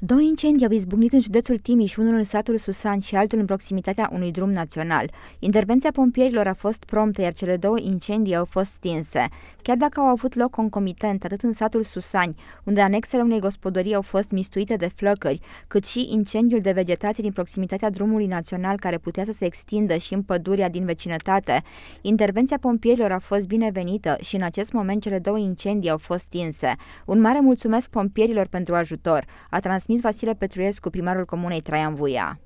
Două incendii au izbucnit în județul Timiș, unul în satul Susan și altul în proximitatea unui drum național. Intervenția pompierilor a fost promptă, iar cele două incendii au fost stinse. Chiar dacă au avut loc concomitent atât în satul Susani, unde anexele unei gospodării au fost mistuite de flăcări, cât și incendiul de vegetație din proximitatea drumului național care putea să se extindă și în pădurea din vecinătate, intervenția pompierilor a fost binevenită și în acest moment cele două incendii au fost stinse. Un mare mulțumesc pompierilor pentru ajutor. A trans transmis Vasile Petruiescu, primarul comunei Traian Vuia.